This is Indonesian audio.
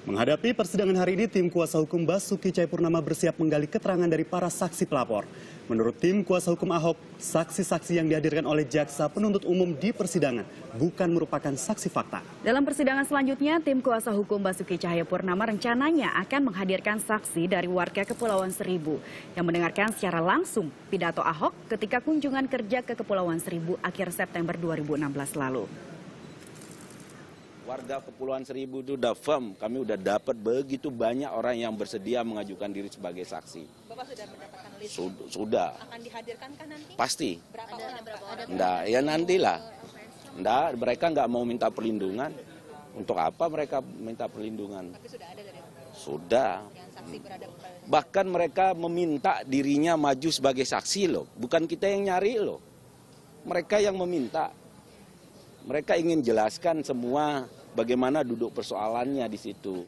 Menghadapi persidangan hari ini, tim kuasa hukum Basuki Cahayapurnama bersiap menggali keterangan dari para saksi pelapor. Menurut tim kuasa hukum Ahok, saksi-saksi yang dihadirkan oleh jaksa penuntut umum di persidangan bukan merupakan saksi fakta. Dalam persidangan selanjutnya, tim kuasa hukum Basuki Cahayapurnama rencananya akan menghadirkan saksi dari warga Kepulauan Seribu yang mendengarkan secara langsung pidato Ahok ketika kunjungan kerja ke Kepulauan Seribu akhir September 2016 lalu warga Kepulauan Seribu itu udah firm, kami udah dapat begitu banyak orang yang bersedia mengajukan diri sebagai saksi. Bapak sudah mendapatkan list? Sudah. sudah. Akan dihadirkan kan nanti? Pasti. Berapa ada, orang? Berapa orang? Nggak, ya nantilah. Nggak, mereka nggak mau minta perlindungan. Untuk apa mereka minta perlindungan? Tapi sudah ada dari Sudah. Bahkan mereka meminta dirinya maju sebagai saksi loh. Bukan kita yang nyari loh. Mereka yang meminta mereka ingin jelaskan semua bagaimana duduk persoalannya di situ